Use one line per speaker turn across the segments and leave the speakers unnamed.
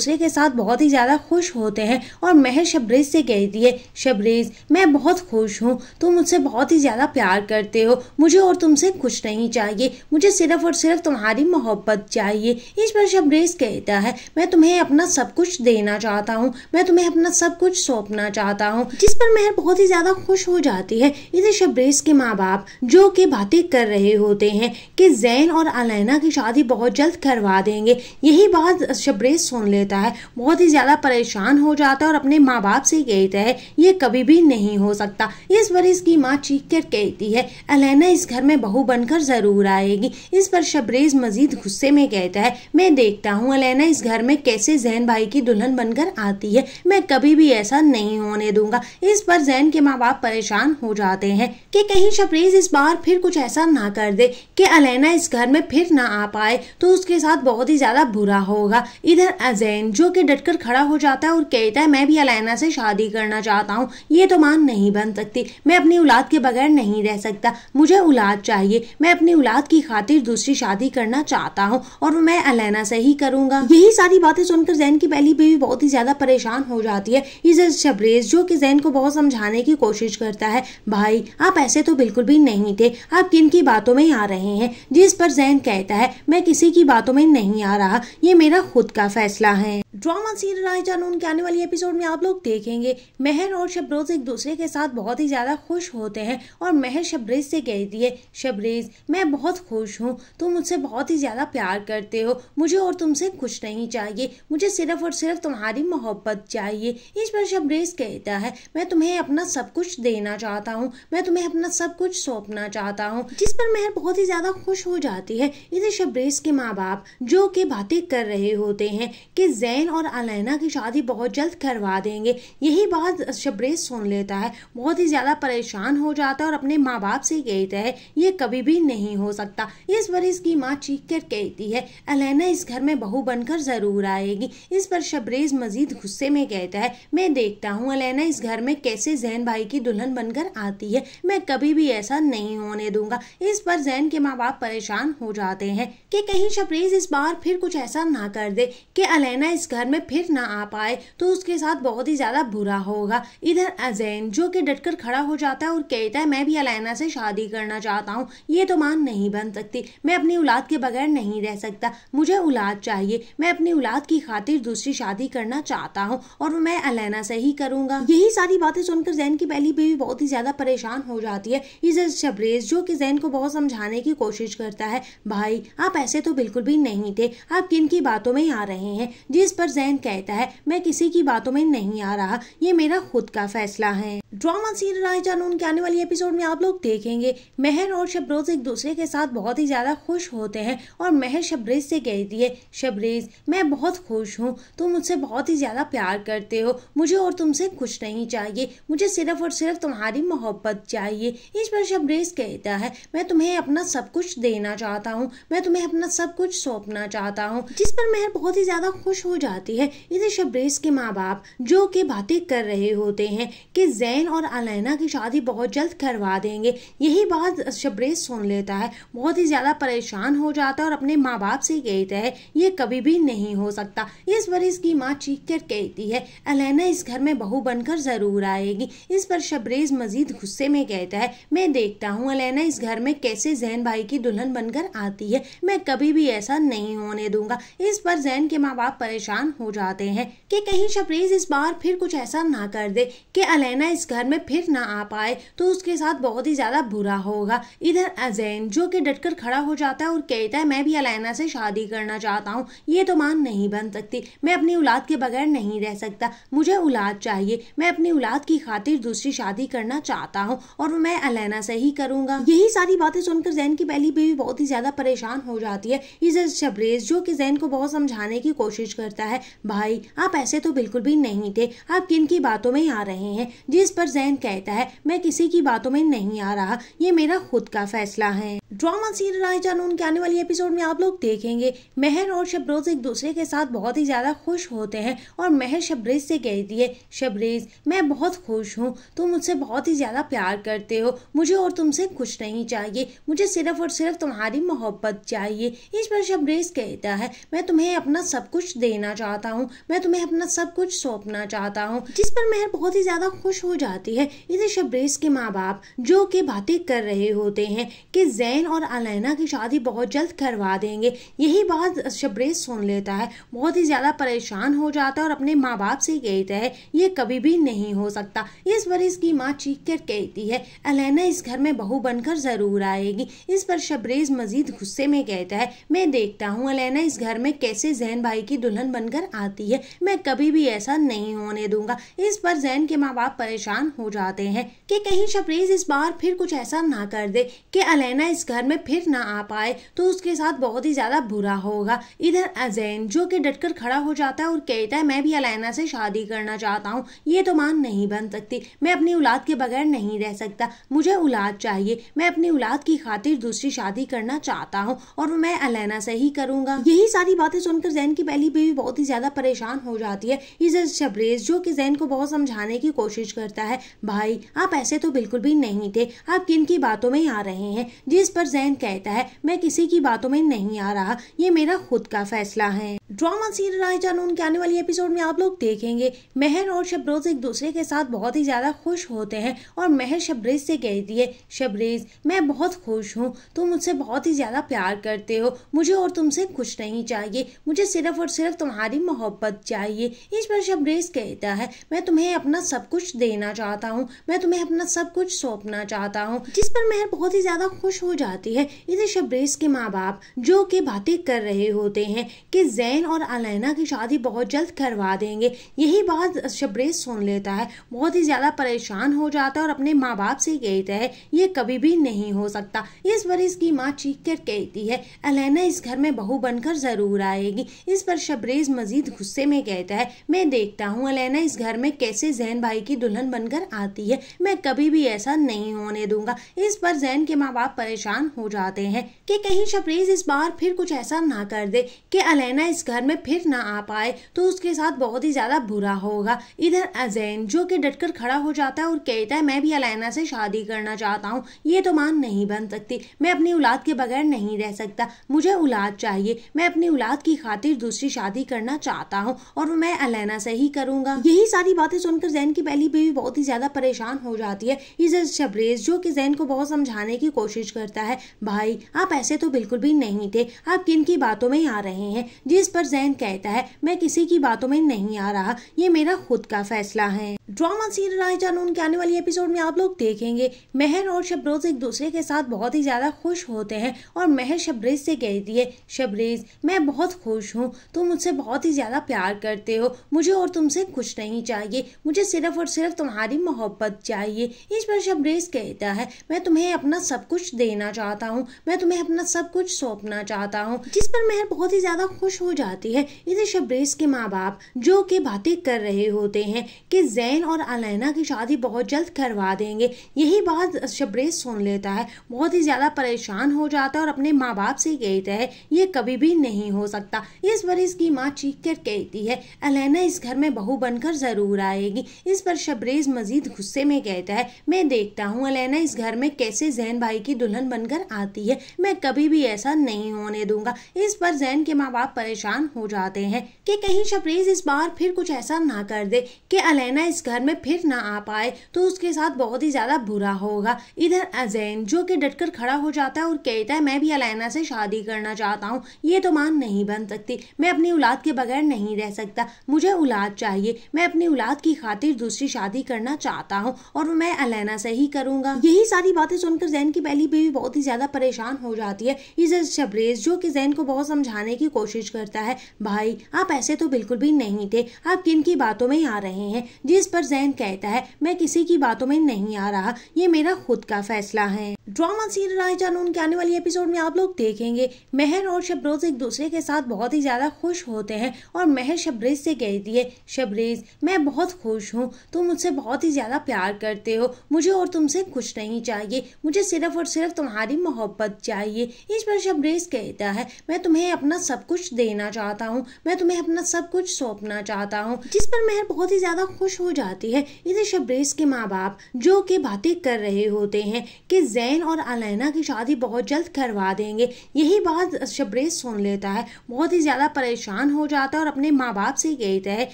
दूसरे के साथ बहुत ही ज़्यादा खुश होते हैं और महर शबरेज से कहती है शबरीज मैं बहुत खुश हूँ तुम मुझसे बहुत ही ज़्यादा प्यार करते हो मुझे और तुमसे खुश नहीं चाहिए मुझे सिर्फ और सिर्फ तुम्हारी मोहब्बत चाहिए इस पर शबरीज कहता है मैं तुम्हें अपना सब कुछ देना चाहता हूँ मैं तुम्हें अपना सब कुछ सौंपना चाहता हूँ जिस पर महर बहुत ही ज़्यादा खुश हो जाती है इधर शबरीज के माँ बाप जो कि बातें कर रहे होते हैं कि जैन और अलैना की शादी बहुत जल्द करवा देंगे यही बात शबरीज सुन लेते देता है बहुत ही ज़्यादा परेशान हो जाता है और अपने माँ बाप से कहता है ये कभी भी नहीं हो सकता इस पर इसकी माँ चीख कर कहती है अलैना इस घर में बहू बनकर ज़रूर आएगी इस पर शबरेज मजीद गुस्से में कहता है मैं देखता हूँ अलैना इस घर में कैसे जैन भाई की दुल्हन बनकर आती है मैं कभी भी ऐसा नहीं होने दूंगा इस पर जैन के माँ बाप परेशान हो जाते हैं कि कहीं शबरेज इस बार फिर कुछ ऐसा ना कर दे कि अलैना इस घर में फिर ना आ पाए तो उसके साथ बहुत ही ज़्यादा बुरा होगा इधर अजैन हुसैन जो कि डटकर खड़ा हो जाता है और कहता है मैं भी अलैना से शादी करना चाहता हूँ ये तो मान नहीं बन सकती मैं अपनी औलाद के बगैर नहीं रह सकता मुझे औलाद चाहिए मैं अपनी औलाद की खातिर दूसरी शादी करना चाहता हूँ और मैं अलैना से ही करूँगा यही सारी बातें सुनकर जैन की पहली बीवी बहुत ही ज़्यादा परेशान हो जाती है इसे शबरेज जो कि जैन को बहुत समझाने की कोशिश करता है भाई आप ऐसे तो बिल्कुल भी नहीं थे आप किन की बातों में आ रहे हैं जिस पर जैन कहता है मैं किसी की बातों में नहीं आ रहा ये मेरा खुद का फैसला है है ड्रामा सीन राय जानून के आने वाली एपिसोड में आप लोग देखेंगे मेहर और शबरोज एक दूसरे के साथ बहुत ही ज्यादा खुश होते हैं और मेहर शबरेज से कहती है शबरेज मैं बहुत खुश हूँ तुम मुझसे बहुत ही ज्यादा प्यार करते हो मुझे और तुमसे कुछ नहीं चाहिए मुझे सिर्फ और सिर्फ तुम्हारी मोहब्बत चाहिए इस पर शबरेज कहता है मैं तुम्हें अपना सब कुछ देना चाहता हूँ मैं तुम्हें अपना सब कुछ सौंपना चाहता हूँ जिस पर मेहर बहुत ही ज्यादा खुश हो जाती है इधर शबरेज के माँ बाप जो कि बातें कर रहे होते हैं कि जैन और अलैना की शादी बहुत जल्द करवा देंगे यही बात शबरेज सुन लेता है बहुत ही ज़्यादा परेशान हो जाता है और अपने माँ बाप से कहता है ये कभी भी नहीं हो सकता इस पर इसकी माँ चीख कर कहती है अलैना इस घर में बहू बनकर ज़रूर आएगी इस पर शबरेज मजीद गुस्से में कहता है मैं देखता हूँ अलैना इस घर में कैसे जैन भाई की दुल्हन बनकर आती है मैं कभी भी ऐसा नहीं होने दूंगा इस पर जैन के माँ बाप परेशान हो जाते हैं कि कहीं शबरेज इस बार फिर कुछ ऐसा ना कर दे कि अलैना वरना इस घर में फिर ना आ पाए तो उसके साथ बहुत ही ज़्यादा बुरा होगा इधर अजैन जो कि डटकर खड़ा हो जाता है और कहता है मैं भी अलैना से शादी करना चाहता हूँ ये तो मान नहीं बन सकती मैं अपनी औलाद के बगैर नहीं रह सकता मुझे औलाद चाहिए मैं अपनी औलाद की खातिर दूसरी शादी करना चाहता हूँ और मैं अलैना से ही करूँगा यही सारी बातें सुनकर जैन की पहली बीवी बहुत ही ज़्यादा परेशान हो जाती है इधर शबरेज जो कि जैन को बहुत समझाने की कोशिश करता है भाई आप ऐसे तो बिल्कुल भी नहीं थे आप किन की बातों में आ रहे हैं जिस पर जैन कहता है मैं किसी की बातों में नहीं आ रहा ये मेरा खुद का फैसला है ड्रामा राय जानून के आने वाली एपिसोड में आप लोग देखेंगे मेहर और शबरोज एक दूसरे के साथ बहुत ही ज़्यादा खुश होते हैं और मेहर शबरेज से कहती है शबरेज मैं बहुत खुश हूँ तुम मुझसे बहुत ही ज़्यादा प्यार करते हो मुझे और तुमसे कुछ नहीं चाहिए मुझे सिर्फ और सिर्फ तुम्हारी मोहब्बत चाहिए इस पर शबरेज कहता है मैं तुम्हें अपना सब कुछ देना चाहता हूँ मैं तुम्हें अपना सब कुछ सौंपना चाहता हूँ जिस पर मेहर बहुत ही ज़्यादा खुश हो जाती है इधर शबरेज के माँ बाप जो कि बातें कर रहे होते हैं कि जैन जैन और अलैना की शादी बहुत जल्द करवा देंगे यही बात शबरेज सुन लेता है बहुत ही ज़्यादा परेशान हो जाता है और अपने माँ बाप से कहता है ये कभी भी नहीं हो सकता इस पर इसकी माँ चीख कर कहती है अलैना इस घर में बहू बनकर ज़रूर आएगी इस पर शबरेज मजीद गुस्से में कहता है मैं देखता हूँ अलैना इस घर में कैसे जैन भाई की दुल्हन बनकर आती है मैं कभी भी ऐसा नहीं होने दूंगा इस पर जैन के माँ बाप परेशान हो जाते हैं कि कहीं शबरेज इस बार फिर कुछ ऐसा ना कर दे कि अलैना इस घर में फिर ना आ पाए तो उसके साथ बहुत ही ज़्यादा बुरा होगा इधर अजैन जो कि डटकर खड़ा हो जाता है और कहता है मैं भी अलैना से शादी करना चाहता हूँ ये तो मान नहीं बन सकती मैं अपनी औलाद के बगैर नहीं रह सकता मुझे औलाद चाहिए मैं अपनी औलाद की खातिर दूसरी शादी करना चाहता हूँ और मैं अलैना से ही करूंगा यही सारी बातें सुनकर जैन की पहली बीवी बहुत ही ज़्यादा परेशान हो जाती है इधर शबरेज जो कि जैन को बहुत समझाने की कोशिश करता है भाई आप ऐसे तो बिल्कुल भी नहीं थे आप किन की बातों में आ रहे हैं जिस पर जैन कहता है मैं किसी की बातों में नहीं आ रहा ये मेरा खुद का फैसला है ड्रामा सीन राय जानून के आने वाली एपिसोड में आप लोग देखेंगे महर और शबरोज एक दूसरे के साथ बहुत ही ज़्यादा खुश होते हैं और महर शबरेज से कहती है शबरेज मैं बहुत खुश हूँ तुम मुझसे बहुत ही ज़्यादा प्यार करते हो मुझे और तुमसे कुछ नहीं चाहिए मुझे सिर्फ और सिर्फ तुम्हारी मोहब्बत चाहिए इस पर शबरेज कहता है मैं तुम्हें अपना सब कुछ देना चाहता हूँ मैं तुम्हें अपना सब कुछ सौंपना चाहता हूँ जिस पर मेहर बहुत ही ज़्यादा खुश हो जाती है इधर शबरेज के माँ बाप जो कि बातें कर रहे होते हैं कि जैन सुहेल और अलैना की शादी बहुत जल्द करवा देंगे यही बात शबरेज सुन लेता है बहुत ही ज़्यादा परेशान हो जाता है और अपने माँ बाप से कहता है ये कभी भी नहीं हो सकता इस पर इसकी माँ चीख कर कहती है अलैना इस घर में बहू बनकर ज़रूर आएगी इस पर शबरेज मजीद गुस्से में कहता है मैं देखता हूँ अलैना इस घर में कैसे जैन भाई की दुल्हन बनकर आती है मैं कभी भी ऐसा नहीं होने दूंगा इस पर जैन के माँ बाप परेशान हो जाते हैं कि कहीं शबरेज इस बार फिर कुछ ऐसा ना कर दे कि अलैना इस घर घर में फिर ना आ पाए तो उसके साथ बहुत ही ज़्यादा बुरा होगा इधर अजैन जो कि डटकर खड़ा हो जाता है और कहता है मैं भी अलैना से शादी करना चाहता हूँ ये तो मान नहीं बन सकती मैं अपनी औलाद के बगैर नहीं रह सकता मुझे औलाद चाहिए मैं अपनी औलाद की खातिर दूसरी शादी करना चाहता हूँ और मैं अलैना से ही करूँगा यही सारी बातें सुनकर जैन की पहली बीवी बहुत ही ज़्यादा परेशान हो जाती है इधर शबरेज जो कि जैन को बहुत समझाने की कोशिश करता है भाई आप ऐसे तो बिल्कुल भी नहीं थे आप किन की बातों में आ रहे हैं जिस पर पर जैन कहता है मैं किसी की बातों में नहीं आ रहा ये मेरा खुद का फैसला है ड्रामा सीरियल राय जानून के आने वाली एपिसोड में आप लोग देखेंगे मेहर और शबरोज एक दूसरे के साथ बहुत ही ज्यादा खुश होते हैं और मेहर शबरेज से कहती है शबरेज मैं बहुत खुश हूँ तुम मुझसे बहुत ही ज्यादा प्यार करते हो मुझे और तुमसे कुछ नहीं चाहिए मुझे सिर्फ और सिर्फ तुम्हारी मोहब्बत चाहिए इस पर शबरेज कहता है मैं तुम्हें अपना सब कुछ देना चाहता हूँ मैं तुम्हें अपना सब कुछ सौंपना चाहता हूँ जिस पर मेहर बहुत ही ज्यादा खुश हो जाता जाती है इसे शबरेज के माँ बाप जो कि बातें कर रहे होते हैं कि जैन और अलैना की शादी बहुत जल्द करवा देंगे यही बात शबरेज सुन लेता है बहुत ही ज़्यादा परेशान हो जाता है और अपने माँ बाप से कहता है ये कभी भी नहीं हो सकता इस पर इसकी माँ चीख कर कहती है अलैना इस घर में बहू बनकर ज़रूर आएगी इस पर शबरेज मजीद गुस्से में कहता है मैं देखता हूँ अलैना इस घर में कैसे जैन भाई की दुल्हन बनकर आती है मैं कभी भी ऐसा नहीं होने दूंगा इस पर जैन के माँ बाप परेशान परेशान हो जाते हैं कि कहीं शबरेज इस बार फिर कुछ ऐसा ना कर दे कि अलैना इस घर में फिर ना आ पाए तो उसके साथ बहुत ही ज़्यादा बुरा होगा इधर अजैन जो कि डटकर खड़ा हो जाता है और कहता है मैं भी अलैना से शादी करना चाहता हूँ ये तो मान नहीं बन सकती मैं अपनी औलाद के बगैर नहीं रह सकता मुझे औलाद चाहिए मैं अपनी औलाद की खातिर दूसरी शादी करना चाहता हूँ और मैं अलैना से ही करूँगा यही सारी बातें सुनकर जैन की पहली बेबी बहुत ही ज़्यादा परेशान हो जाती है इधर शबरेज जो कि जैन को बहुत समझाने की कोशिश करता है है भाई आप ऐसे तो बिल्कुल भी नहीं थे आप किन की बातों में आ रहे हैं जिस पर जैन कहता है मैं किसी की बातों में नहीं आ रहा ये मेरा खुद का फैसला है ड्रामा सीन राय जानून के आने वाली एपिसोड में आप लोग देखेंगे मेहर और शबरोज एक दूसरे के साथ बहुत ही ज्यादा खुश होते हैं और मेहर शबरेज से कहती है शबरेज मैं बहुत खुश हूँ तुम मुझसे बहुत ही ज्यादा प्यार करते हो मुझे और तुमसे कुछ नहीं चाहिए मुझे सिर्फ और सिर्फ तुम्हारी मोहब्बत चाहिए इस पर शबरेज कहता है मैं तुम्हें अपना सब कुछ देना चाहता हूँ मैं तुम्हें अपना सब कुछ सौंपना चाहता हूँ जिस पर मेहर बहुत ही ज़्यादा खुश हो जाती है इधर शबरेज के माँ बाप जो कि बातें कर रहे होते हैं कि जैन और अलैना की शादी बहुत जल्द करवा देंगे यही बात शबरेज सुन लेता है बहुत ही ज़्यादा परेशान हो जाता है और अपने माँ बाप से कहता है ये कभी भी नहीं हो सकता इस पर इसकी माँ चीख कर कहती है अलैना इस घर में बहू बनकर ज़रूर आएगी इस पर शबरेज मजीद गुस्से में कहता है मैं देखता हूँ अलैना इस घर में कैसे जैन भाई की दुल्हन बन बनकर आती है मैं कभी भी ऐसा नहीं होने दूंगा इस पर जैन के माँ बाप परेशान हो जाते हैं कि कहीं शबरेज इस बार फिर कुछ ऐसा ना कर दे कि अलैना इस घर में फिर ना आ पाए तो उसके साथ बहुत ही ज़्यादा बुरा होगा इधर अजैन जो कि डटकर खड़ा हो जाता है और कहता है मैं भी अलैना से शादी करना चाहता हूँ ये तो मान नहीं बन सकती मैं अपनी औलाद के बगैर नहीं रह सकता मुझे औलाद चाहिए मैं अपनी औलाद की खातिर दूसरी शादी करना चाहता हूँ और मैं अलैना से ही करूँगा यही सारी बातें सुनकर जैन की पहली बीवी बहुत ही ज़्यादा परेशान हो जाती है इज़त शबरेज जो कि जैन को बहुत समझाने की कोशिश करता है भाई आप ऐसे तो बिल्कुल भी नहीं थे आप किन की बातों में आ रहे हैं जिस पर जैन कहता है मैं किसी की बातों में नहीं आ रहा ये मेरा खुद का फैसला है ड्रामा सीरियल राय जानून के आने वाली एपिसोड में आप लोग देखेंगे मेहर और शबरेज एक दूसरे के साथ बहुत ही ज़्यादा खुश होते हैं और मेहर शबरेज से कहती है शबरेज मैं बहुत खुश हूँ तुम मुझसे बहुत ही ज़्यादा प्यार करते हो मुझे और तुमसे कुछ नहीं चाहिए मुझे सिर्फ और सिर्फ तुम्हारे तुम्हारी मोहब्बत चाहिए इस पर शबरेज कहता है मैं तुम्हें अपना सब कुछ देना चाहता हूँ मैं तुम्हें अपना सब कुछ सौंपना चाहता हूँ जिस पर मेहर बहुत ही ज़्यादा खुश हो जाती है इधर शबरेज के माँ बाप जो की बातें कर रहे होते हैं कि जैन और अलैना की शादी बहुत जल्द करवा देंगे यही बात शबरेज सुन लेता है बहुत ही ज़्यादा परेशान हो जाता है और अपने माँ बाप से कहता है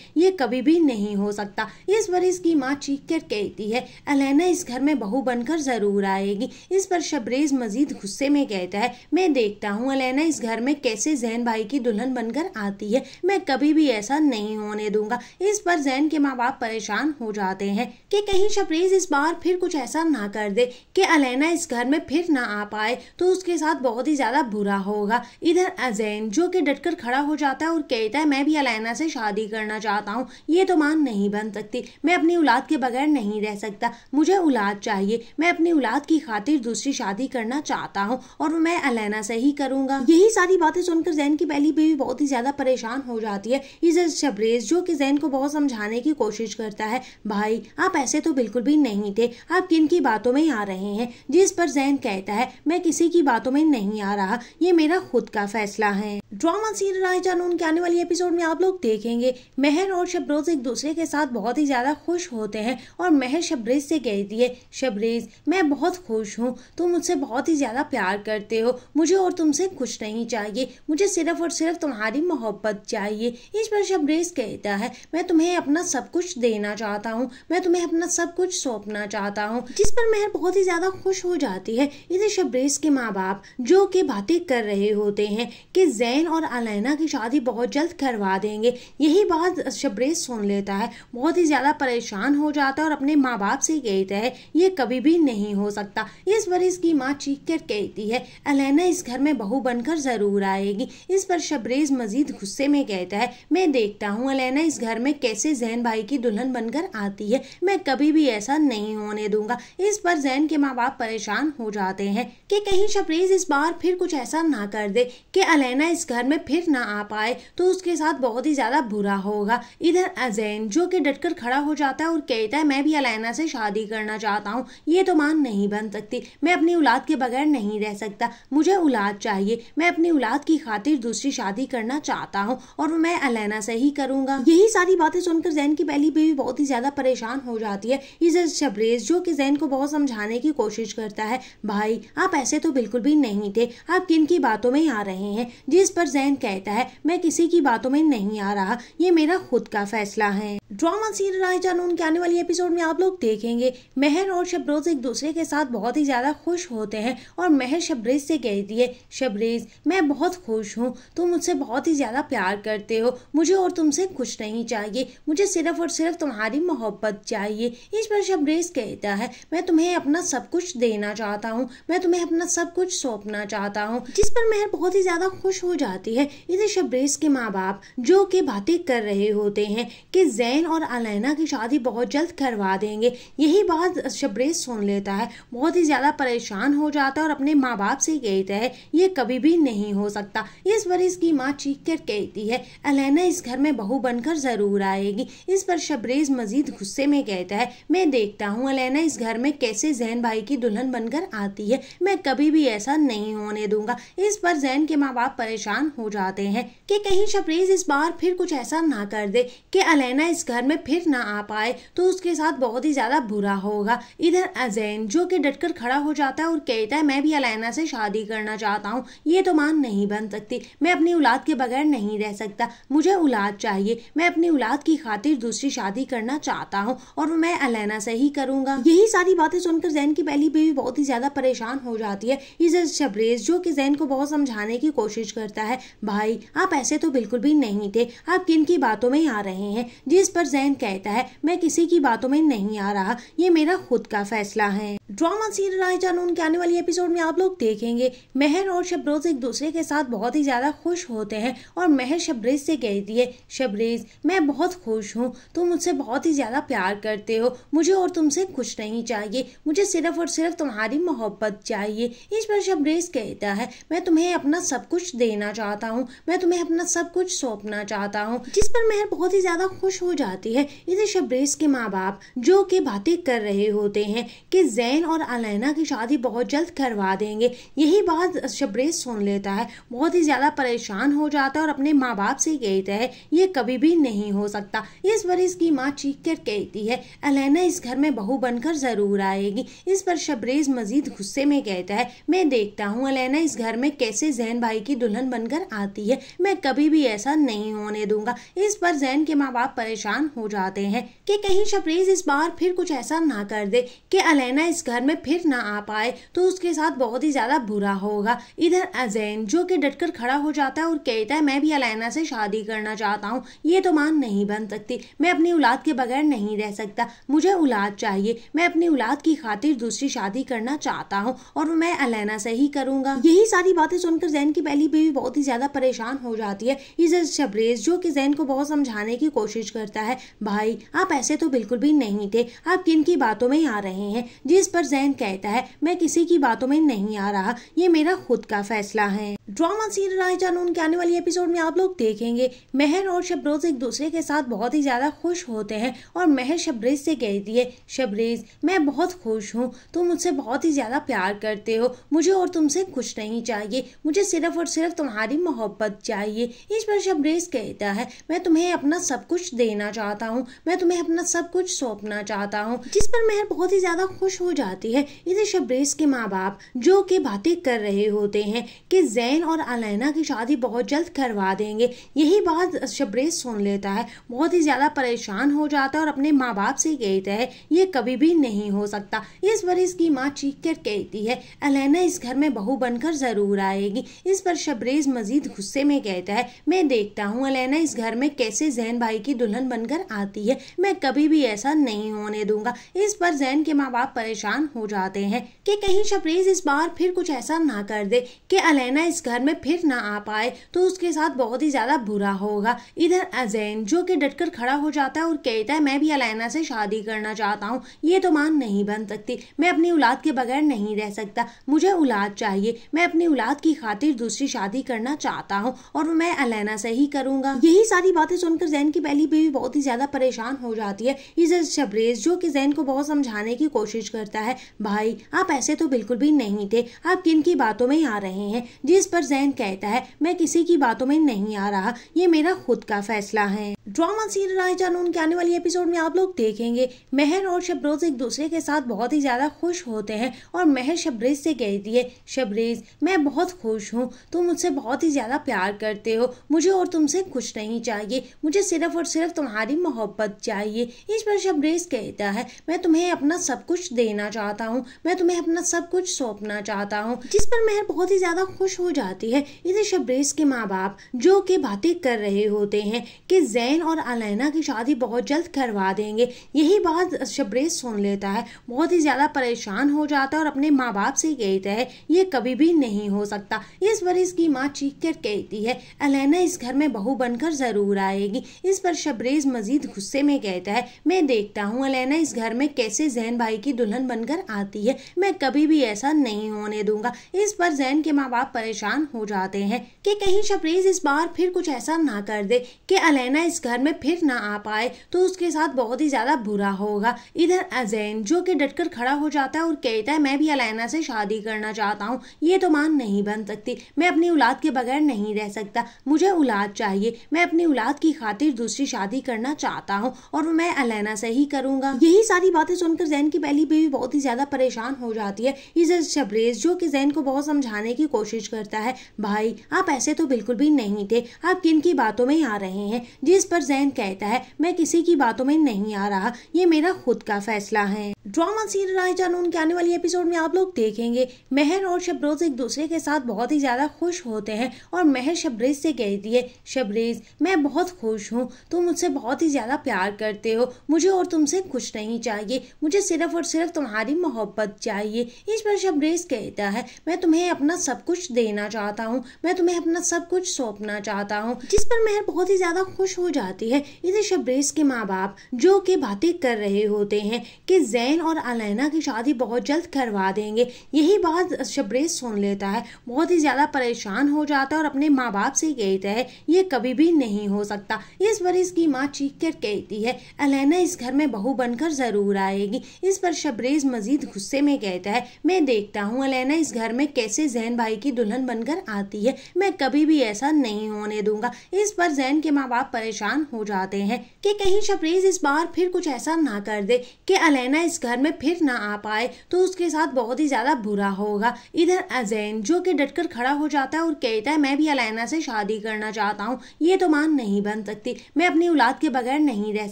ये कभी भी नहीं हो सकता इस पर इसकी माँ चीख कर कहती है अलैना इस घर में बहू बनकर ज़रूर आएगी इस पर शबरेज मजीद गुस्से में कहता है मैं देखता हूँ अलैना इस घर में कैसे जैन भाई की दुल्हन बनकर आती है मैं कभी भी ऐसा नहीं होने दूंगा इस पर जैन के माँ बाप परेशान हो जाते हैं कि कहीं शबरेज इस बार फिर कुछ ऐसा ना कर दे कि अलैना इस घर में फिर ना आ पाए तो उसके साथ बहुत ही ज़्यादा बुरा होगा इधर अजैन जो कि डटकर खड़ा हो जाता है और कहता है मैं भी अलैना से शादी करना चाहता हूँ ये तो मान नहीं बन सकती मैं अपनी औलाद के बगैर नहीं रह सकता मुझे औलाद चाहिए मैं अपनी औलाद की खातिर दूसरी शादी करना करना चाहता हूँ और मैं अलैना से ही करूंगा यही सारी बातें सुनकर जैन की पहली बीवी बहुत ही ज्यादा परेशान हो जाती है इज्जत शबरेज जो कि जैन को बहुत समझाने की कोशिश करता है भाई आप ऐसे तो बिल्कुल भी नहीं थे आप किन की बातों में आ रहे हैं जिस पर जैन कहता है मैं किसी की बातों में नहीं आ रहा ये मेरा खुद का फैसला है ड्रामा सीन राय जानून के आने वाली एपिसोड में आप लोग देखेंगे मेहर और शबरोज एक दूसरे के साथ बहुत ही ज़्यादा खुश होते हैं और मेहर शबरेज से कहती है शबरेज मैं बहुत खुश हूँ तुम मुझसे बहुत ही ज़्यादा प्यार करते हो मुझे और तुमसे खुश नहीं चाहिए मुझे सिर्फ और सिर्फ तुम्हारी मोहब्बत चाहिए इस पर शबरेज कहता है मैं तुम्हें अपना सब कुछ देना चाहता हूँ मैं तुम्हें अपना सब कुछ सौंपना चाहता हूँ जिस पर मेहर बहुत ही ज़्यादा खुश हो जाती है इधर शबरेज के माँ बाप जो कि बातें कर रहे होते हैं कि जैन हुसैन और अलैना की शादी बहुत जल्द करवा देंगे यही बात शबरेज सुन लेता है बहुत ही ज़्यादा परेशान हो जाता है और अपने माँ बाप से कहता है ये कभी भी नहीं हो सकता इस पर इसकी माँ चीख कर कहती है अलैना इस घर में बहू बनकर ज़रूर आएगी इस पर शबरेज मजीद गुस्से में कहता है मैं देखता हूँ अलैना इस घर में कैसे जैन भाई की दुल्हन बनकर आती है मैं कभी भी ऐसा नहीं होने दूंगा इस पर जैन के माँ बाप परेशान हो जाते हैं कि कहीं शबरेज इस बार फिर कुछ ऐसा ना कर दे कि अलैना इस घर में फिर ना आ पाए तो उसके साथ बहुत ही ज़्यादा बुरा होगा इधर अजैन जो कि डटकर खड़ा हो जाता है और कहता है मैं भी अलैना से शादी करना चाहता हूँ ये तो मान नहीं बन सकती मैं अपनी औलाद के बगैर नहीं रह सकता मुझे औलाद चाहिए मैं अपनी औलाद की खातिर दूसरी शादी करना चाहता हूँ और मैं अलैना से ही करूँगा यही सारी बातें सुनकर जैन की पहली बीवी बहुत ही ज़्यादा परेशान हो जाती है इधर शबरेज जो कि जैन को बहुत समझाने की कोशिश करता है भाई आप ऐसे तो बिल्कुल भी नहीं थे आप किन की बातों में आ रहे हैं जिस पर पर जैन कहता है मैं किसी की बातों में नहीं आ रहा ये मेरा खुद का फैसला है ड्रामा सीन राय जानून के आने वाली एपिसोड में आप लोग देखेंगे मेहर और शबरोज एक दूसरे के साथ बहुत ही ज़्यादा खुश होते हैं और मेहर शबरेज से कहती है शबरेज मैं बहुत खुश हूँ तुम मुझसे बहुत ही ज़्यादा प्यार करते हो मुझे और तुमसे खुश नहीं चाहिए मुझे सिर्फ और सिर्फ तुम्हारी मोहब्बत चाहिए इस पर शबरेज कहता है मैं तुम्हें अपना सब कुछ देना चाहता हूँ मैं तुम्हें अपना सब कुछ सौंपना चाहता हूँ जिस पर मेहर बहुत ही ज़्यादा खुश हो जाती है इधर शबरेज के माँ बाप जो कि बातें कर रहे होते हैं कि जैन हुसैन और अलैना की शादी बहुत जल्द करवा देंगे यही बात शबरेज सुन लेता है बहुत ही ज़्यादा परेशान हो जाता है और अपने माँ बाप से कहता है ये कभी भी नहीं हो सकता इस पर इसकी माँ चीख कर कहती है अलैना इस घर में बहू बनकर ज़रूर आएगी इस पर शबरेज मजीद गुस्से में कहता है मैं देखता हूँ अलैना इस घर में कैसे जैन भाई की दुल्हन बनकर आती है मैं कभी भी ऐसा नहीं होने दूंगा इस पर जैन के माँ बाप परेशान हो जाते हैं कि कहीं शबरेज इस बार फिर कुछ ऐसा ना कर दे कि अलैना इस घर में फिर ना आ पाए तो उसके साथ बहुत ही ज़्यादा बुरा होगा इधर अजैन जो कि डटकर खड़ा हो जाता है और कहता है मैं भी अलैना से शादी करना चाहता हूँ ये तो मान नहीं बन सकती मैं अपनी औलाद के बगैर नहीं रह सकता मुझे औलाद चाहिए मैं अपनी औलाद की खातिर दूसरी शादी करना चाहता हूँ और मैं अलैना से ही करूँगा यही सारी बातें सुनकर जैन की पहली बीवी बहुत ही ज़्यादा परेशान हो जाती है इधर शबरेज जो कि जैन को बहुत समझाने की कोशिश करता है भाई आप ऐसे तो बिल्कुल भी नहीं थे आप किन की बातों में आ रहे हैं जिस पर पर जैन कहता है मैं किसी की बातों में नहीं आ रहा ये मेरा खुद का फैसला है ड्रामा सीन राय जानून के आने वाली एपिसोड में आप लोग देखेंगे मेहर और शबरोज एक दूसरे के साथ बहुत ही ज्यादा खुश होते हैं और मेहर शबरेज से कहती है शबरेज मैं बहुत खुश हूँ तुम मुझसे बहुत ही ज्यादा प्यार करते हो मुझे और तुमसे कुछ नहीं चाहिए मुझे सिर्फ और सिर्फ तुम्हारी मोहब्बत चाहिए इस पर शबरेज कहता है मैं तुम्हें अपना सब कुछ देना चाहता हूँ मैं तुम्हें अपना सब कुछ सौंपना चाहता हूँ जिस पर मेहर बहुत ही ज्यादा खुश हो जाता आती है इसे शब्रेस के माँ बाप जो कि बातें कर रहे होते हैं कि जैन और अलैना की शादी बहुत जल्द करवा देंगे यही बात शब्रेस सुन लेता है बहुत ही ज़्यादा परेशान हो जाता है और अपने माँ बाप से कहता है ये कभी भी नहीं हो सकता इस पर इसकी माँ चीख कर कहती है अलैना इस घर में बहू बनकर ज़रूर आएगी इस पर शब्रेज मजीद गुस्से में कहता है मैं देखता हूँ अलैना इस घर में कैसे जैन भाई की दुल्हन बनकर आती है मैं कभी भी ऐसा नहीं होने दूंगा इस पर जैन के माँ बाप परेशान परेशान हो जाते हैं कि कहीं शबरेज इस बार फिर कुछ ऐसा ना कर दे कि अलेना इस घर में फिर ना आ पाए तो उसके साथ बहुत ही ज़्यादा बुरा होगा इधर अजैन जो कि डटकर खड़ा हो जाता है और कहता है मैं भी अलेना से शादी करना चाहता हूँ ये तो मान नहीं बन सकती मैं अपनी औलाद के बगैर नहीं रह सकता मुझे औलाद चाहिए मैं अपनी औलाद की खातिर दूसरी शादी करना चाहता हूँ और मैं अलेना से ही करूँगा यही सारी बातें सुनकर जैन की पहली बेबी बहुत ही ज़्यादा परेशान हो जाती है इधर शबरेज जो कि जैन को बहुत समझाने की कोशिश करता है है भाई आप ऐसे तो बिल्कुल भी नहीं थे आप किन की बातों में आ रहे हैं जिस पर जैन कहता है मैं किसी की बातों में नहीं आ रहा ये मेरा खुद का फैसला है ड्रामा सीरियल राय जानून के आने वाली एपिसोड में आप लोग देखेंगे मेहर और शबरोज एक दूसरे के साथ बहुत ही ज्यादा खुश होते हैं और मेहर शबरेज से कहती है शबरेज मैं बहुत खुश हूँ तुम मुझसे बहुत ही ज्यादा प्यार करते हो मुझे और तुमसे कुछ नहीं चाहिए मुझे सिर्फ और सिर्फ तुम्हारी मोहब्बत चाहिए इस पर शबरेज कहता है मैं तुम्हें अपना सब कुछ देना चाहूँ चाहता हूँ मैं तुम्हें अपना सब कुछ सौंपना चाहता हूँ जिस पर मेहर बहुत ही ज़्यादा खुश हो जाती है इधर शबरेज के माँ बाप जो कि बातें कर रहे होते हैं कि जैन और अलैना की शादी बहुत जल्द करवा देंगे यही बात शबरेज सुन लेता है बहुत ही ज़्यादा परेशान हो जाता है और अपने माँ बाप से कहता है ये कभी भी नहीं हो सकता इस पर इसकी माँ चीख कर कहती है अलैना इस घर में बहू बनकर ज़रूर आएगी इस पर शबरेज मजीद गुस्से में कहता है मैं देखता हूँ अलैना इस घर में कैसे जैन भाई की दुल्हन बन बनकर आती है मैं कभी भी ऐसा नहीं होने दूंगा इस पर जैन के माँ बाप परेशान हो जाते हैं कि कहीं शबरीज इस बार फिर कुछ ऐसा ना कर दे कि अलैना इस घर में फिर ना आ पाए तो उसके साथ बहुत ही ज़्यादा बुरा होगा इधर अजैन जो कि डटकर खड़ा हो जाता है और कहता है मैं भी अलैना से शादी करना चाहता हूँ ये तो मान नहीं बन सकती मैं अपनी औलाद के बगैर नहीं रह सकता मुझे औलाद चाहिए मैं अपनी औलाद की खातिर दूसरी शादी करना चाहता हूँ और मैं अलैना से ही करूँगा यही सारी बातें सुनकर जैन की पहली बेबी बहुत बहुत ही ज़्यादा परेशान हो जाती है इसे शबरेज जो कि जैन को बहुत समझाने की कोशिश करता है भाई आप ऐसे तो बिल्कुल भी नहीं थे आप किन की बातों में आ रहे हैं जिस पर जैन कहता है मैं किसी की बातों में नहीं आ रहा ये मेरा खुद का फैसला है ड्रामा सीरियल राय जानून के आने वाली एपिसोड में आप लोग देखेंगे मेहर और शबरेज एक दूसरे के साथ बहुत ही ज्यादा खुश होते हैं और मेहर शबरेज से कहती है शबरेज मैं बहुत खुश हूँ तुम मुझसे बहुत ही ज्यादा प्यार करते हो मुझे और तुमसे कुछ नहीं चाहिए मुझे सिर्फ और सिर्फ तुम्हारे तुम्हारी मोहब्बत चाहिए इस पर शबरेज कहता है मैं तुम्हें अपना सब कुछ देना चाहता हूँ मैं तुम्हें अपना सब कुछ सौंपना चाहता हूँ जिस पर मेहर बहुत ही ज़्यादा खुश हो जाती है इधर शबरेज के माँ बाप जो कि बातें कर रहे होते हैं कि जैन और अलैना की शादी बहुत जल्द करवा देंगे यही बात शबरेज सुन लेता है बहुत ही ज़्यादा परेशान हो जाता है और अपने माँ बाप से कहता है ये कभी भी नहीं हो सकता इस पर इसकी माँ चीख कर कहती है अलैना इस घर में बहू बनकर ज़रूर आएगी इस पर शबरेज मजीद गुस्से में कहता है मैं देखता हूँ अलैना इस घर में कैसे जैन भाई की दुल्हन बनकर आती है मैं कभी भी ऐसा नहीं होने दूंगा इस पर जैन के माँ बाप परेशान हो जाते हैं कि कहीं शबरेज इस बार फिर कुछ ऐसा ना कर दे कि अलैना इस घर में फिर ना आ पाए तो उसके साथ बहुत ही ज़्यादा बुरा होगा इधर अजैन जो कि डटकर खड़ा हो जाता है और कहता है मैं भी अलैना से शादी करना चाहता हूँ ये तो मान नहीं बन सकती मैं अपनी औलाद के बगैर नहीं रह सकता मुझे औलाद चाहिए मैं अपनी औलाद की खातिर दूसरी शादी करना करना चाहता हूँ और वो मैं अलैना से ही करूँगा यही सारी बातें सुनकर जैन की पहली बीवी बहुत ही ज़्यादा परेशान हो जाती है इज्जत शबरेज जो कि जैन को बहुत समझाने की कोशिश करता है भाई आप ऐसे तो बिल्कुल भी नहीं थे आप किन की बातों में आ रहे हैं जिस पर जैन कहता है मैं किसी की बातों में नहीं आ रहा ये मेरा खुद का फैसला है ड्रामा सीन राय जानून के आने वाली एपिसोड में आप लोग देखेंगे मेहर और शबरोज एक दूसरे के साथ बहुत ही ज़्यादा खुश होते हैं और मेहर शबरेज से कहती है शबरेज मैं बहुत खुश हूँ तुम मुझसे बहुत ही ज़्यादा प्यार करते हो मुझे और तुमसे कुछ नहीं चाहिए मुझे सिर्फ और सिर्फ तुम्हारी मोहब्बत चाहिए इस पर शबरेज कहता है मैं तुम्हें अपना सब कुछ देना चाहता हूँ मैं तुम्हें अपना सब कुछ सौंपना चाहता हूँ जिस पर मेहर बहुत ही ज़्यादा खुश हो जाती है इधर शबरेज के माँ बाप जो कि बातें कर रहे होते हैं कि जैन हुसैन और अलैना की शादी बहुत जल्द करवा देंगे यही बात शबरेज सुन लेता है बहुत ही ज़्यादा परेशान हो जाता है और अपने माँ बाप से कहता है ये कभी भी नहीं हो सकता इस पर इसकी माँ चीख कर कहती है अलैना इस घर में बहू बनकर ज़रूर आएगी इस पर शबरेज मजीद गुस्से में कहता है मैं देखता हूँ अलैना इस घर में कैसे जैन भाई की दुल्हन बनकर आती है मैं कभी भी ऐसा नहीं होने दूंगा इस पर जैन के माँ बाप परेशान हो जाते हैं कि कहीं शबरेज इस बार फिर कुछ ऐसा ना कर दे कि अलैना इस घर में फिर ना आ पाए तो उसके साथ बहुत ही ज़्यादा बुरा होगा इधर अजैन जो कि डटकर खड़ा हो जाता है और कहता है मैं भी अलैना से शादी करना चाहता हूँ ये तो मान नहीं बन सकती मैं अपनी औलाद के बगैर नहीं रह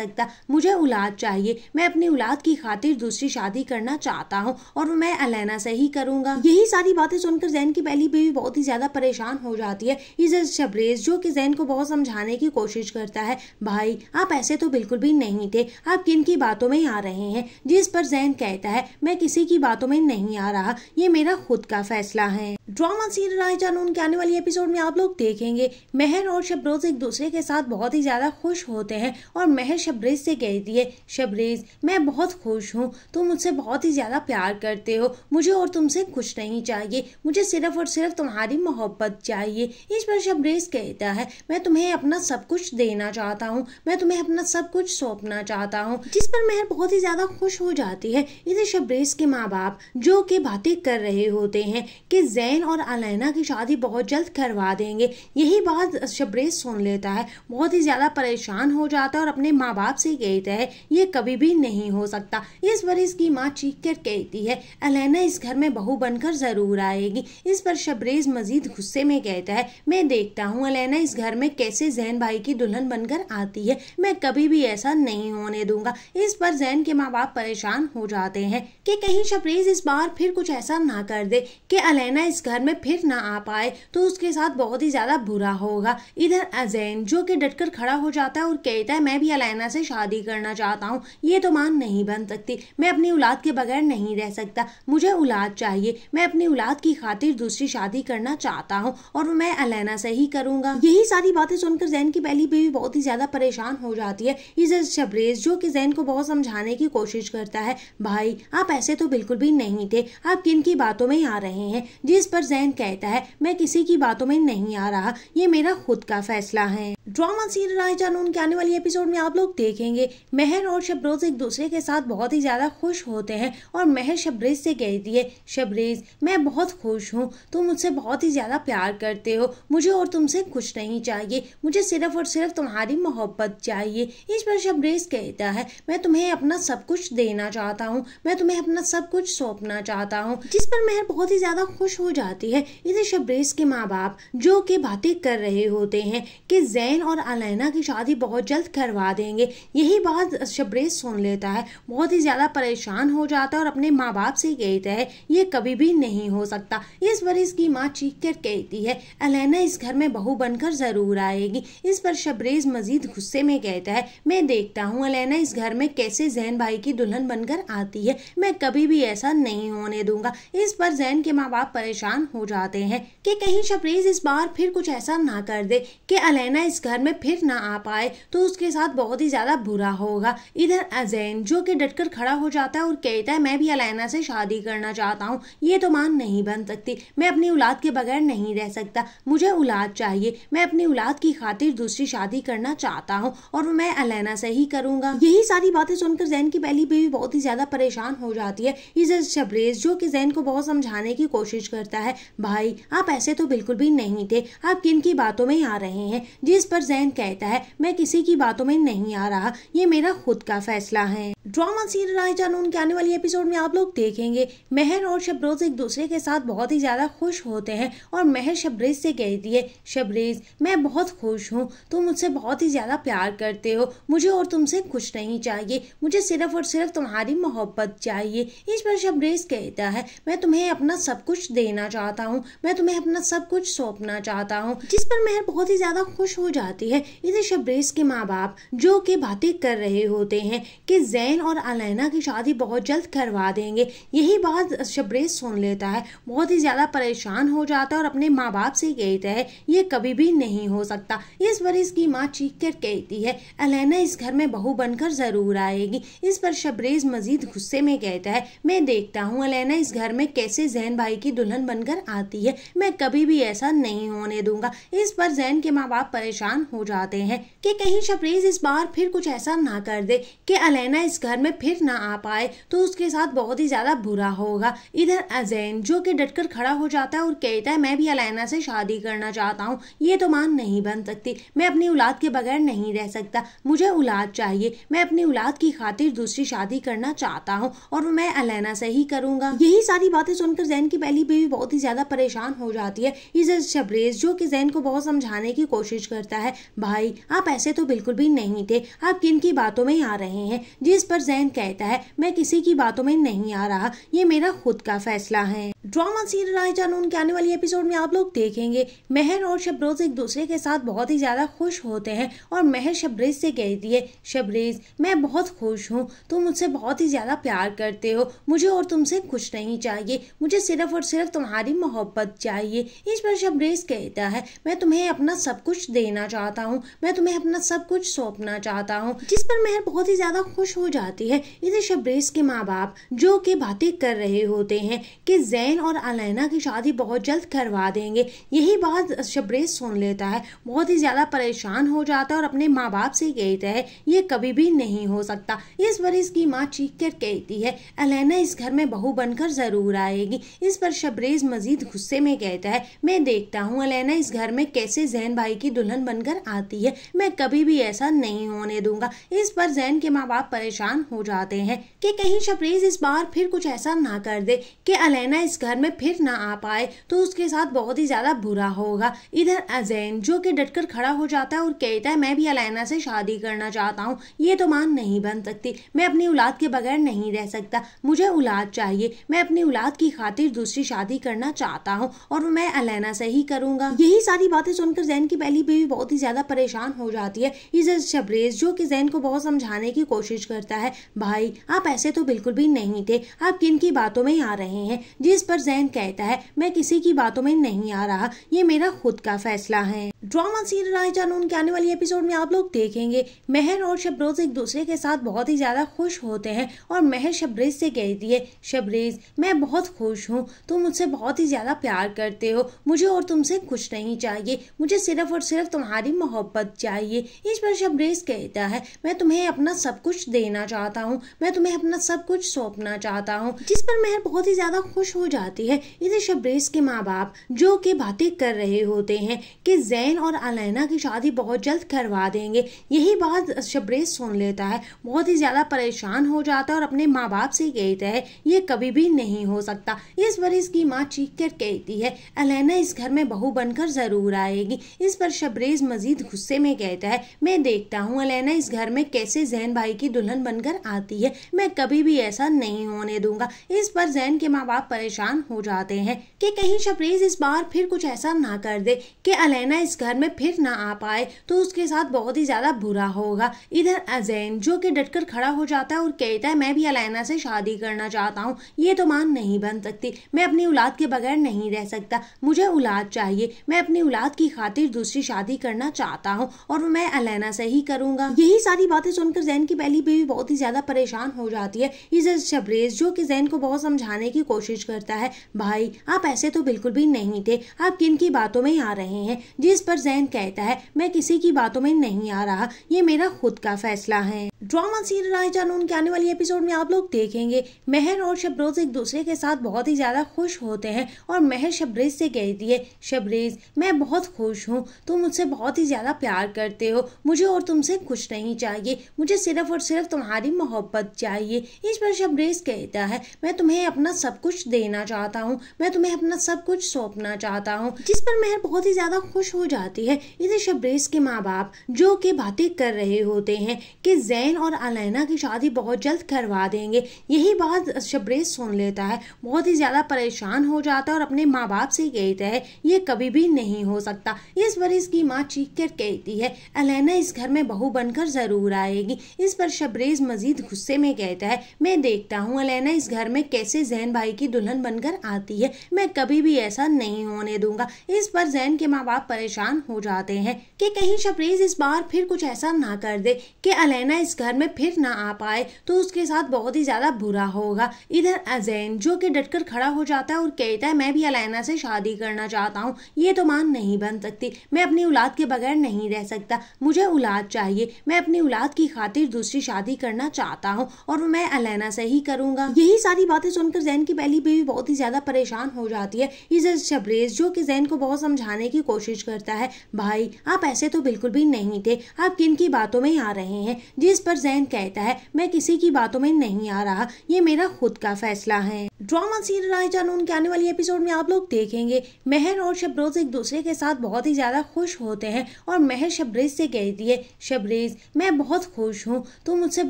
सकता मुझे औलाद चाहिए मैं अपनी औलाद की खातिर दूसरी शादी करना चाहता हूँ और मैं अलैना से ही करूँगा यही सारी बातें सुनकर जैन की पहली बीवी बहुत ही ज़्यादा परेशान हो जाती है इधर शबरेज जो कि जैन को बहुत समझाने की कोशिश करता है भाई आप ऐसे तो बिल्कुल भी नहीं थे आप किन की बातों में आ रहे हैं जिस पर जैन कहता है मैं किसी की बातों में नहीं आ रहा ये मेरा खुद का फैसला है ड्रामा राय जानून के आने वाली एपिसोड में आप लोग देखेंगे मेहर और शबरोज एक दूसरे के साथ बहुत ही ज़्यादा खुश होते हैं और मेहर शबरेज से कहती है शबरेज मैं बहुत खुश हूँ तुम मुझसे बहुत ही ज़्यादा प्यार करते हो मुझे और तुमसे कुछ नहीं चाहिए मुझे सिर्फ और सिर्फ तुम्हारी मोहब्बत चाहिए इस पर शबरेज कहता है मैं तुम्हें अपना सब कुछ देना चाहता हूँ मैं तुम्हें अपना सब कुछ सौंपना चाहता हूँ जिस पर मेहर बहुत ही ज़्यादा खुश हो जाती है इधर शबरेज के माँ बाप जो कि बातें कर रहे होते हैं कि जैन और अलैना की शादी बहुत जल्द करवा देंगे यही बात शबरेज सुन लेता है बहुत ही ज़्यादा परेशान हो जाता है और अपने माँ बाप से कहता है ये कभी भी नहीं हो सकता इस पर इसकी माँ चीख कर कहती है अलैना इस घर में बहू बनकर ज़रूर आएगी इस पर शबरेज मजीद गुस्से में कहता है मैं देखता हूँ अलैना इस घर में कैसे जैन भाई की दुल्हन बनकर आती है मैं कभी भी ऐसा नहीं होने दूंगा इस पर जैन के माँ बाप परेशान हो जाते हैं कि कहीं शबरेज इस बार फिर कुछ ऐसा ना कर दे कि अलैना इस घर घर में फिर ना आ पाए तो उसके साथ बहुत ही ज़्यादा बुरा होगा इधर अजैन जो कि डटकर खड़ा हो जाता है और कहता है मैं भी अलैना से शादी करना चाहता हूँ ये तो मान नहीं बन सकती मैं अपनी औलाद के बगैर नहीं रह सकता मुझे औलाद चाहिए मैं अपनी औलाद की खातिर दूसरी शादी करना चाहता हूँ और मैं अलैना से ही करूंगा यही सारी बातें सुनकर जैन की पहली बीवी बहुत ही ज़्यादा परेशान हो जाती है इधर शबरेज जो कि जैन को बहुत समझाने की कोशिश करता है भाई आप ऐसे तो बिल्कुल भी नहीं थे आप किन की बातों में आ रहे हैं जिस पर जैन कहता है मैं किसी की बातों में नहीं आ रहा ये मेरा खुद का फैसला है ड्रामा सीरियल राय जानून के आने वाली एपिसोड में आप लोग देखेंगे मेहर और शबरोज एक दूसरे के साथ बहुत ही ज्यादा खुश होते हैं और मेहर शबरेज से कहती है शबरेज मैं बहुत खुश हूँ तुम मुझसे बहुत ही ज्यादा प्यार करते हो मुझे और तुमसे कुछ नहीं चाहिए मुझे सिर्फ और सिर्फ तुम्हारी मोहब्बत चाहिए इस पर शबरेज कहता है मैं तुम्हें अपना सब कुछ देना चाहता हूँ मैं तुम्हें अपना सब कुछ सौंपना चाहता हूँ जिस पर मेहर बहुत ही ज्यादा खुश हो जाती जाती है इसे शबरेज के माँ बाप जो कि बातें कर रहे होते हैं कि जैन और अलैना की शादी बहुत जल्द करवा देंगे यही बात शबरेज सुन लेता है बहुत ही ज़्यादा परेशान हो जाता है और अपने माँ बाप से कहता है ये कभी भी नहीं हो सकता इस पर इसकी माँ चीख कर कहती है अलैना इस घर में बहू बनकर ज़रूर आएगी इस पर शबरेज मजीद गुस्से में कहता है मैं देखता हूँ अलैना इस घर में कैसे जैन भाई की दुल्हन बनकर आती है मैं कभी भी ऐसा नहीं होने दूंगा इस पर जैन के माँ बाप परेशान परेशान हो जाते हैं कि कहीं शबरेज इस बार फिर कुछ ऐसा ना कर दे कि अलैना इस घर में फिर ना आ पाए तो उसके साथ बहुत ही ज़्यादा बुरा होगा इधर अजैन जो कि डटकर खड़ा हो जाता है और कहता है मैं भी अलैना से शादी करना चाहता हूँ ये तो मान नहीं बन सकती मैं अपनी औलाद के बगैर नहीं रह सकता मुझे औलाद चाहिए मैं अपनी औलाद की खातिर दूसरी शादी करना चाहता हूँ और मैं अलैना से ही करूँगा यही सारी बातें सुनकर जैन की पहली बेबी बहुत ही ज़्यादा परेशान हो जाती है इधर शबरेज जो कि जैन को बहुत समझाने की कोशिश करता है है भाई आप ऐसे तो बिल्कुल भी नहीं थे आप किन की बातों में आ रहे हैं जिस पर जैन कहता है मैं किसी की बातों में नहीं आ रहा ये मेरा खुद का फैसला है ड्रामा सीन राय जानून के आने वाली एपिसोड में आप लोग देखेंगे मेहर और शबरोज एक दूसरे के साथ बहुत ही ज्यादा खुश होते हैं और मेहर शबरेज से कहती है शबरेज मैं बहुत खुश हूँ तुम मुझसे बहुत ही ज्यादा प्यार करते हो मुझे और तुमसे कुछ नहीं चाहिए मुझे सिर्फ और सिर्फ तुम्हारी मोहब्बत चाहिए इस पर शबरेज कहता है मैं तुम्हें अपना सब कुछ देना चाहता हूँ मैं तुम्हें अपना सब कुछ सौंपना चाहता हूँ जिस पर मेहर बहुत ही ज़्यादा खुश हो जाती है इधर शबरेज के माँ बाप जो कि बातें कर रहे होते हैं कि जैन और अलैना की शादी बहुत जल्द करवा देंगे यही बात शबरेज सुन लेता है बहुत ही ज़्यादा परेशान हो जाता है और अपने माँ बाप से कहता है ये कभी भी नहीं हो सकता इस पर इसकी माँ चीख कर कहती है अलैना इस घर में बहू बनकर ज़रूर आएगी इस पर शबरेज मजीद गुस्से में कहता है मैं देखता हूँ अलैना इस घर में कैसे जैन भाई की दुल्हन बनकर बनकर आती है मैं कभी भी ऐसा नहीं होने दूंगा इस पर जैन के माँ बाप परेशान हो जाते हैं कि कहीं शबरीज इस बार फिर कुछ ऐसा ना कर दे कि अलैना इस घर में फिर ना आ पाए तो उसके साथ बहुत ही ज़्यादा बुरा होगा इधर अजैन जो कि डटकर खड़ा हो जाता है और कहता है मैं भी अलैना से शादी करना चाहता हूँ ये तो मान नहीं बन सकती मैं अपनी औलाद के बगैर नहीं रह सकता मुझे औलाद चाहिए मैं अपनी औलाद की खातिर दूसरी शादी करना चाहता हूँ और मैं अलैना से ही करूँगा यही सारी बातें सुनकर जैन की पहली बेबी बहुत ही ज़्यादा परेशान हो जाती है इस शबरेज जो कि जैन को बहुत समझाने की कोशिश करता है भाई आप ऐसे तो बिल्कुल भी नहीं थे आप किन की बातों में आ रहे हैं जिस पर जैन कहता है मैं किसी की बातों में नहीं आ रहा ये मेरा खुद का फैसला है ड्रामा सीरियल राय जानून के आने वाली एपिसोड में आप लोग देखेंगे मेहर और शबरेज एक दूसरे के साथ बहुत ही ज़्यादा खुश होते हैं और मेहर शबरेज से कहती है शबरेज मैं बहुत खुश हूँ तुम मुझसे बहुत ही ज़्यादा प्यार करते हो मुझे और तुमसे कुछ नहीं चाहिए मुझे सिर्फ और सिर्फ तुम्हारे तुम्हारी मोहब्बत चाहिए इस पर शबरेज कहता है मैं तुम्हें अपना सब कुछ देना चाहता हूँ मैं तुम्हें अपना सब कुछ सौंपना चाहता हूँ जिस पर मेहर बहुत ही ज़्यादा खुश हो जाती है इधर शबरेज के माँ बाप जो कि बातें कर रहे होते हैं कि जैन और अलैना की शादी बहुत जल्द करवा देंगे यही बात शबरेज सुन लेता है बहुत ही ज़्यादा परेशान हो जाता है और अपने माँ बाप से कहता है ये कभी भी नहीं हो सकता इस पर इसकी माँ चीख कर कहती है अलैना इस घर में बहू बनकर ज़रूर आएगी इस पर शबरेज मजीद गुस्से में कहता है मैं देखता हूँ अलैना इस घर में कैसे जैन भाई की दुल्हन बनकर आती है मैं कभी भी ऐसा नहीं होने दूंगा इस पर जैन के माँ बाप परेशान हो जाते हैं कि कहीं शबरीज इस बार फिर कुछ ऐसा ना कर दे कि अलैना इस घर में फिर ना आ पाए तो उसके साथ बहुत ही ज़्यादा बुरा होगा इधर अजैन जो कि डटकर खड़ा हो जाता है और कहता है मैं भी अलैना से शादी करना चाहता हूँ ये तो मान नहीं बन सकती मैं अपनी औलाद के बगैर नहीं रह सकता मुझे औलाद चाहिए मैं अपनी औलाद की खातिर दूसरी शादी करना करना चाहता हूँ और मैं अलैना से ही करूंगा यही सारी बातें सुनकर जैन की पहली बीवी बहुत ही ज़्यादा परेशान हो जाती है इसे शबरेज जो कि जैन को बहुत समझाने की कोशिश करता है भाई आप ऐसे तो बिल्कुल भी नहीं थे आप किन की बातों में आ रहे हैं जिस पर जैन कहता है मैं किसी की बातों में नहीं आ रहा ये मेरा खुद का फैसला है ड्रामा सीरियल राय जानून के आने वाली एपिसोड में आप लोग देखेंगे मेहर और शबरेज एक दूसरे के साथ बहुत ही ज्यादा खुश होते हैं और मेहर शबरेज से कहती है शबरेज मैं बहुत खुश हूँ तुम मुझसे बहुत बहुत ही ज़्यादा प्यार करते हो मुझे और तुमसे कुछ नहीं चाहिए मुझे सिर्फ और सिर्फ तुम्हारी मोहब्बत चाहिए इस पर शबरेज कहता है मैं तुम्हें अपना सब कुछ देना चाहता हूँ मैं तुम्हें अपना सब कुछ सौंपना चाहता हूँ जिस पर मेहर बहुत ही ज़्यादा खुश हो जाती है इधर शबरेज के माँ बाप जो कि बातें कर रहे होते हैं कि जैन और अलैना की शादी बहुत जल्द करवा देंगे यही बात शबरेज सुन लेता है बहुत ही ज़्यादा परेशान हो जाता है और अपने माँ बाप से कहता है ये कभी भी नहीं हो सकता इस बार इसकी माँ चीख कर कहती है अलैना इस घर में बहू बनकर ज़रूर आएगी इस पर शबरेज मजीद गुस्से में कहता है मैं देखता हूँ अलैना इस घर में कैसे जैन भाई की दुल्हन बनकर आती है मैं कभी भी ऐसा नहीं होने दूंगा इस पर जैन के माँ बाप परेशान हो जाते हैं कि कहीं शबरेज इस बार फिर कुछ ऐसा ना कर दे कि अलैना इस घर में फिर ना आ पाए तो उसके साथ बहुत ही ज़्यादा बुरा होगा इधर अजैन जो कि डटकर खड़ा हो जाता है और कहता है मैं भी अलैना से शादी करना चाहता हूँ ये तो मान नहीं बन सकती मैं अपनी औलाद के के बगैर नहीं रह सकता मुझे औलाद चाहिए मैं अपनी औलाद की खातिर दूसरी शादी करना चाहता हूँ और मैं अलैना से ही करूँगा यही सारी बातें सुनकर जैन की पहली बीवी बहुत ही ज़्यादा परेशान हो जाती है इसे शबरेज जो की जैन को बहुत समझाने की कोशिश करता है भाई आप ऐसे तो बिल्कुल भी नहीं थे आप किन की बातों में आ रहे हैं जिस पर जैन कहता है मैं किसी की बातों में नहीं आ रहा ये मेरा खुद का फैसला है ड्रामा सीन राय जानून के आने वाली एपिसोड में आप लोग देखेंगे मेहर और शबरोज एक दूसरे के साथ बहुत ही ज़्यादा खुश होते हैं और मेहर शबरेज से कहती है शबरेज मैं बहुत खुश हूँ तुम मुझसे बहुत ही ज़्यादा प्यार करते हो मुझे और तुमसे खुश नहीं चाहिए मुझे सिर्फ और सिर्फ तुम्हारी मोहब्बत चाहिए इस पर शबरेज कहता है मैं तुम्हें अपना सब कुछ देना चाहता हूँ मैं तुम्हें अपना सब कुछ सौंपना चाहता हूँ जिस पर मेहर बहुत ही ज़्यादा खुश हो जाती है इधर शबरेज के माँ बाप जो कि बातें कर रहे होते हैं कि जैन सुहेल और अलैना की शादी बहुत जल्द करवा देंगे यही बात शबरेज सुन लेता है बहुत ही ज़्यादा परेशान हो जाता है और अपने माँ बाप से कहता है ये कभी भी नहीं हो सकता इस पर इसकी माँ चीख कर कहती है अलैना इस घर में बहू बनकर ज़रूर आएगी इस पर शबरेज मजीद गुस्से में कहता है मैं देखता हूँ अलैना इस घर में कैसे जैन भाई की दुल्हन बनकर आती है मैं कभी भी ऐसा नहीं होने दूंगा इस पर जैन के माँ बाप परेशान हो जाते हैं कि कहीं शबरेज इस बार फिर कुछ ऐसा ना कर दे कि अलैना इस घर घर में फिर ना आ पाए तो उसके साथ बहुत ही ज़्यादा बुरा होगा इधर अजैन जो कि डटकर खड़ा हो जाता है और कहता है मैं भी अलैना से शादी करना चाहता हूँ ये तो मान नहीं बन सकती मैं अपनी औलाद के बगैर नहीं रह सकता मुझे औलाद चाहिए मैं अपनी औलाद की खातिर दूसरी शादी करना चाहता हूँ और मैं अलैना से ही करूँगा यही सारी बातें सुनकर जैन की पहली बीवी बहुत ही ज़्यादा परेशान हो जाती है इधर शबरेज जो कि जैन को बहुत समझाने की कोशिश करता है भाई आप ऐसे तो बिल्कुल भी नहीं थे आप किन की बातों में आ रहे हैं जिस पर पर जैन कहता है मैं किसी की बातों में नहीं आ रहा ये मेरा खुद का फैसला है ड्रामा सीन राय जानून के आने वाली एपिसोड में आप लोग देखेंगे मेहर और शबरोज एक दूसरे के साथ बहुत ही ज़्यादा खुश होते हैं और मेहर शबरेज से कहती है शबरेज मैं बहुत खुश हूँ तुम मुझसे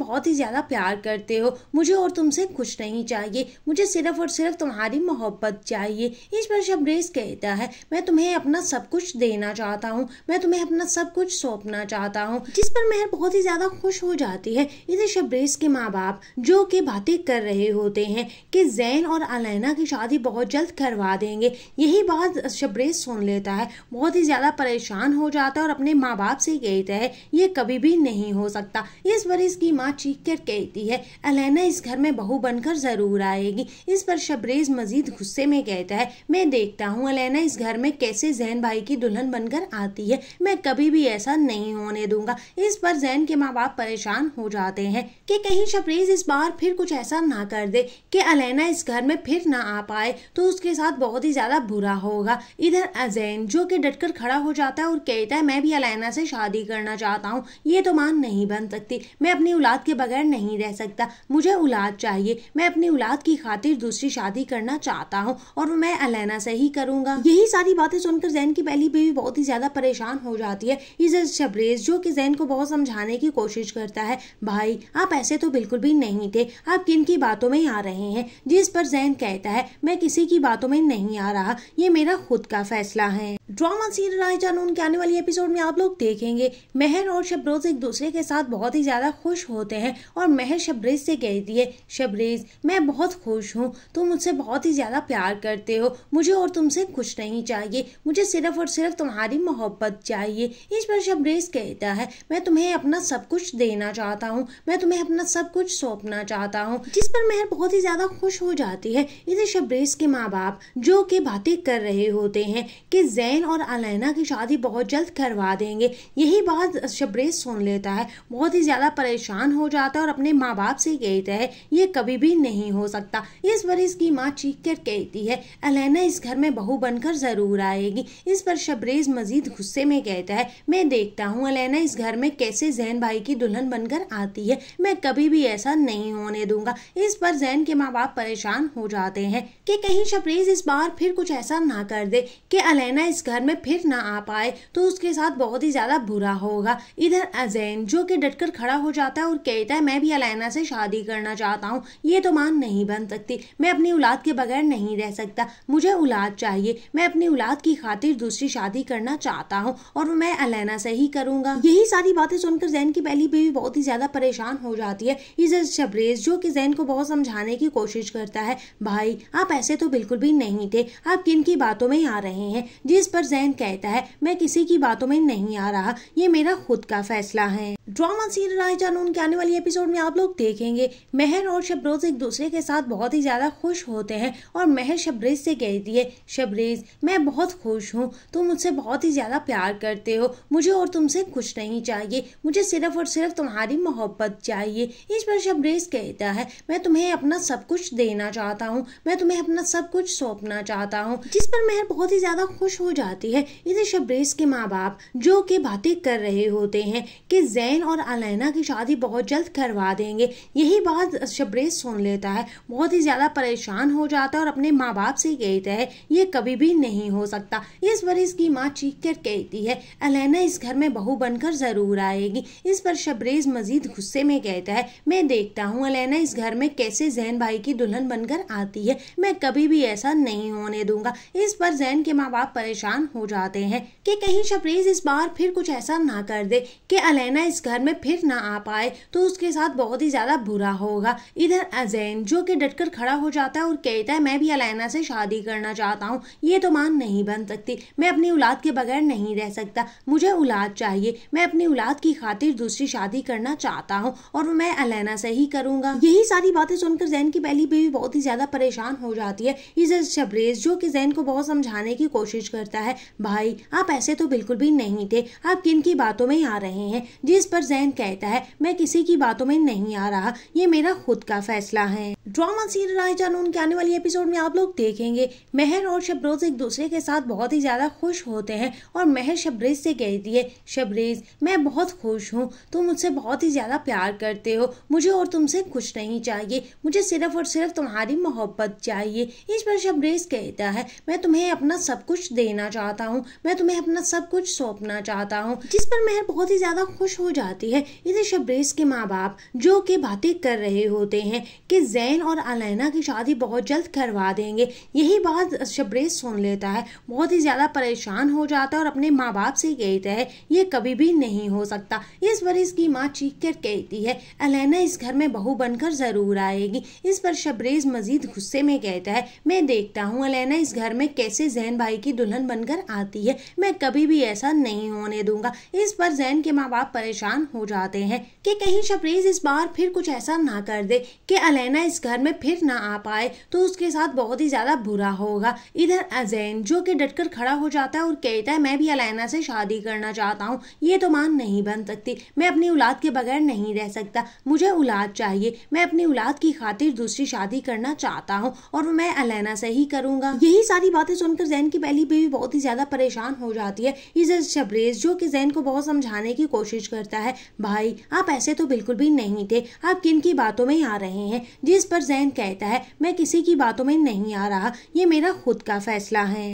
बहुत ही ज़्यादा प्यार करते हो मुझे और तुमसे कुछ नहीं चाहिए मुझे सिर्फ और सिर्फ तुम्हारी मोहब्बत चाहिए इस पर शबरेज कहता है मैं तुम्हें अपना सब कुछ देना चाहता हूँ मैं तुम्हें अपना सब कुछ सौंपना चाहता हूँ जिस पर मेहर बहुत ही ज़्यादा खुश हो जाती है इधर शबरेज के माँ बाप जो कि बातें कर रहे होते हैं कि जैन हुसैन और अलैना की शादी बहुत जल्द करवा देंगे यही बात शबरेज सुन लेता है बहुत ही ज़्यादा परेशान हो जाता है और अपने माँ बाप से कहता है ये कभी भी नहीं हो सकता इस पर इसकी माँ चीख कर कहती है अलैना इस घर में बहू बनकर ज़रूर आएगी इस पर शबरेज मजीद गुस्से में कहता है मैं देखता हूँ अलैना इस घर में कैसे जैन भाई की दुल्हन बनकर आती है मैं कभी भी ऐसा नहीं होने दूंगा इस पर जैन के माँ बाप परेशान हो जाते हैं कि कहीं शबरेज इस बार फिर कुछ ऐसा ना कर दे कि अलैना इस घर में फिर ना आ पाए तो उसके साथ बहुत ही ज़्यादा बुरा होगा इधर अजैन जो कि डटकर खड़ा हो जाता है और कहता है मैं भी अलैना से शादी करना चाहता हूँ ये तो मान नहीं बन सकती मैं अपनी औलाद के बगैर नहीं रह सकता मुझे औलाद चाहिए मैं अपनी औलाद की खातिर दूसरी शादी करना चाहता हूँ और मैं अलैना से ही करूँगा यही सारी बातें सुनकर जैन की पहली बीवी बहुत ही ज़्यादा परेशान हो जाती है इधर शबरेज जो कि जैन को बहुत समझाने की कोशिश करता है भाई आप ऐसे तो बिल्कुल भी नहीं थे आप किन की बातों में आ रहे हैं जिस पर जैन कहता है मैं किसी की बातों में नहीं आ रहा ये मेरा खुद का फैसला है ड्रामा सीन राय जानून के आने वाली एपिसोड में आप लोग देखेंगे महर और शबरोज एक दूसरे के साथ बहुत ही ज़्यादा खुश होते हैं और महर शबरेज से कहती है शबरेज मैं बहुत खुश हूँ तुम मुझसे बहुत ही ज़्यादा प्यार करते हो मुझे और तुमसे कुछ नहीं चाहिए मुझे सिर्फ और सिर्फ तुम्हारी मोहब्बत चाहिए इस पर शबरेज कहता है मैं तुम्हें अपना सब कुछ देना चाहता हूँ मैं तुम्हें अपना सब कुछ सौंपना चाहता हूँ जिस पर मेहर बहुत ही ज़्यादा खुश हो जाती है इधर शबरेज के माँ बाप जो कि बातें कर रहे होते हैं कि जैन हुसैन और अलैना की शादी बहुत जल्द करवा देंगे यही बात शबरेज सुन लेता है बहुत ही ज़्यादा परेशान हो जाता है और अपने माँ बाप से कहता है ये कभी भी नहीं हो सकता इस पर इसकी माँ चीख कर कहती है अलैना इस घर में बहू बनकर ज़रूर आएगी इस पर शबरेज मजीद गुस्से में कहता है मैं देखता हूँ अलैना इस घर में कैसे जैन भाई की दुल्हन बनकर आती है मैं कभी भी ऐसा नहीं होने दूंगा इस पर जैन के माँ बाप परेशान हो जाते हैं कि कहीं शबरेज इस बार फिर कुछ ऐसा ना कर दे कि अलैना इस घर में फिर ना आ पाए तो उसके साथ बहुत ही ज़्यादा बुरा होगा इधर अजैन जो कि डटकर खड़ा हो जाता है और कहता है मैं भी अलैना से शादी करना चाहता हूँ ये तो मान नहीं बन सकती मैं अपनी औलाद के बगैर नहीं रह सकता मुझे औलाद चाहिए मैं अपनी औलाद की खातिर दूसरी शादी करना चाहता हूँ और मैं अलैना से ही करूँगा यही सारी बातें सुनकर जैन की पहली बीवी बहुत ही ज़्यादा परेशान हो जाती है इधर शबरेज जो कि जैन को बहुत समझाने की कोशिश करता है भाई आप ऐसे तो बिल्कुल भी नहीं थे आप किन की बातों में आ रहे हैं जिस पर जैन कहता है मैं किसी की बातों में नहीं आ रहा ये मेरा खुद का फैसला है ड्रामा सीन राय जानून के आने वाली एपिसोड में आप लोग देखेंगे मेहर और शबरोज एक दूसरे के साथ बहुत ही ज्यादा खुश होते हैं और मेहर शबरेज से कहती है शबरेज मैं बहुत खुश हूँ तुम मुझसे बहुत ही ज्यादा प्यार करते हो मुझे और तुमसे कुछ नहीं चाहिए मुझे सिर्फ और सिर्फ तुम्हारी मोहब्बत चाहिए इस पर शबरेज कहता है मैं तुम्हें अपना सब कुछ देना चाहता हूँ मैं तुम्हें अपना सब कुछ सौंपना चाहता हूँ जिस पर मेहर बहुत ही ज्यादा खुश हो जाता जाती है इधर शब्रेस के माँ बाप जो कि बातें कर रहे होते हैं कि जैन और अलैना की शादी बहुत जल्द करवा देंगे यही बात शब्रेस सुन लेता है बहुत ही ज़्यादा परेशान हो जाता है और अपने माँ बाप से कहता है ये कभी भी नहीं हो सकता इस पर इसकी माँ चीख कर कहती है अलैना इस घर में बहू बनकर ज़रूर आएगी इस पर शब्रेज मजीद गुस्से में कहता है मैं देखता हूँ अलैना इस घर में कैसे जैन भाई की दुल्हन बनकर आती है मैं कभी भी ऐसा नहीं होने दूंगा इस पर जैन के माँ बाप परेशान परेशान हो जाते हैं कि कहीं शबरीज इस बार फिर कुछ ऐसा ना कर दे कि अलैना इस घर में फिर ना आ पाए तो उसके साथ बहुत ही ज़्यादा बुरा होगा इधर अजैन जो कि डटकर खड़ा हो जाता है और कहता है मैं भी अलैना से शादी करना चाहता हूँ ये तो मान नहीं बन सकती मैं अपनी औलाद के बगैर नहीं रह सकता मुझे औलाद चाहिए मैं अपनी औलाद की खातिर दूसरी शादी करना चाहता हूँ और मैं अलैना से ही करूँगा यही सारी बातें सुनकर जैन की पहली बेबी बहुत ही ज़्यादा परेशान हो जाती है इधर शबरेज जो कि जैन को बहुत समझाने की कोशिश करता है है भाई आप ऐसे तो बिल्कुल भी नहीं थे आप किन की बातों में आ रहे हैं जिस पर जैन कहता है मैं किसी की बातों में नहीं आ रहा ये मेरा खुद का फैसला है ड्रामा सीर राय जानून के आने वाली एपिसोड में आप लोग देखेंगे मेहर और शबरोज एक दूसरे के साथ बहुत ही ज्यादा खुश होते हैं और मेहर शबरेज से कहती है शबरेज मैं बहुत खुश हूँ तुम मुझसे बहुत ही ज्यादा प्यार करते हो मुझे और तुमसे कुछ नहीं चाहिए मुझे सिर्फ और सिर्फ तुम्हारी मोहब्बत चाहिए इस पर शबरेज कहता है मैं तुम्हें अपना सब कुछ देना चाहता हूँ मैं तुम्हें अपना सब कुछ सौंपना चाहता हूँ जिस पर मेहर बहुत ही ज़्यादा खुश हो जाती है इधर शबरेज के माँ बाप जो कि बातें कर रहे होते हैं कि जैन और अलैना की शादी बहुत जल्द करवा देंगे यही बात शबरेज सुन लेता है बहुत ही ज़्यादा परेशान हो जाता है और अपने माँ बाप से कहता है ये कभी भी नहीं हो सकता इस पर इसकी माँ चीख कर कहती है अलैना इस घर में बहू बनकर ज़रूर आएगी इस पर शबरेज मजीद गुस्से में कहता है मैं देखता हूँ अलैना इस घर में कैसे जैन भाई की दुल्हन बन बनकर आती है मैं कभी भी ऐसा नहीं होने दूंगा इस पर जैन के माँ बाप परेशान हो जाते हैं कि कहीं शबरेज इस बार फिर कुछ ऐसा ना कर दे कि अलैना इस घर में फिर ना आ पाए तो उसके साथ बहुत ही ज़्यादा बुरा होगा इधर अजैन जो कि डटकर खड़ा हो जाता है और कहता है मैं भी अलैना से शादी करना चाहता हूँ ये तो मान नहीं बन सकती मैं अपनी औलाद के बगैर नहीं रह सकता मुझे औलाद चाहिए मैं अपनी औलाद की खातिर दूसरी शादी करना चाहता हूँ और मैं अलैना से ही करूँगा यही सारी बातें सुनकर जैन की पहली बेबी बहुत बहुत ही ज़्यादा परेशान हो जाती है इज़त शबरेज जो कि जैन को बहुत समझाने की कोशिश करता है भाई आप ऐसे तो बिल्कुल भी नहीं थे आप किन की बातों में आ रहे हैं जिस पर जैन कहता है मैं किसी की बातों में नहीं आ रहा ये मेरा खुद का फैसला है